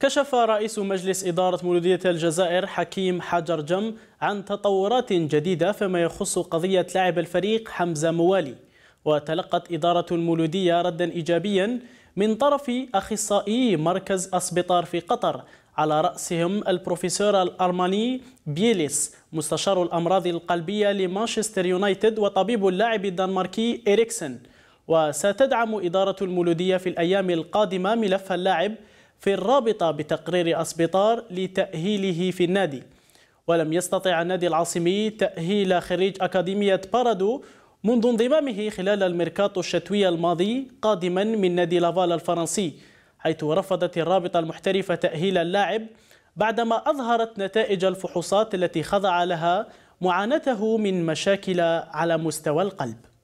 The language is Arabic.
كشف رئيس مجلس إدارة مولودية الجزائر حكيم حجر جم عن تطورات جديدة فيما يخص قضية لاعب الفريق حمزة موالي وتلقت إدارة المولودية ردا إيجابيا من طرف أخصائي مركز أسبطار في قطر على رأسهم البروفيسور الألماني بيليس مستشار الأمراض القلبية لمانشستر يونايتد وطبيب اللاعب الدنماركي إريكسن وستدعم إدارة المولودية في الأيام القادمة ملف اللاعب في الرابطة بتقرير أسبيطار لتأهيله في النادي ولم يستطع النادي العاصمي تأهيل خريج أكاديمية بارادو منذ انضمامه خلال الميركاتو الشتوي الماضي قادما من نادي لافال الفرنسي حيث رفضت الرابطة المحترفة تأهيل اللاعب بعدما أظهرت نتائج الفحوصات التي خضع لها معاناته من مشاكل على مستوى القلب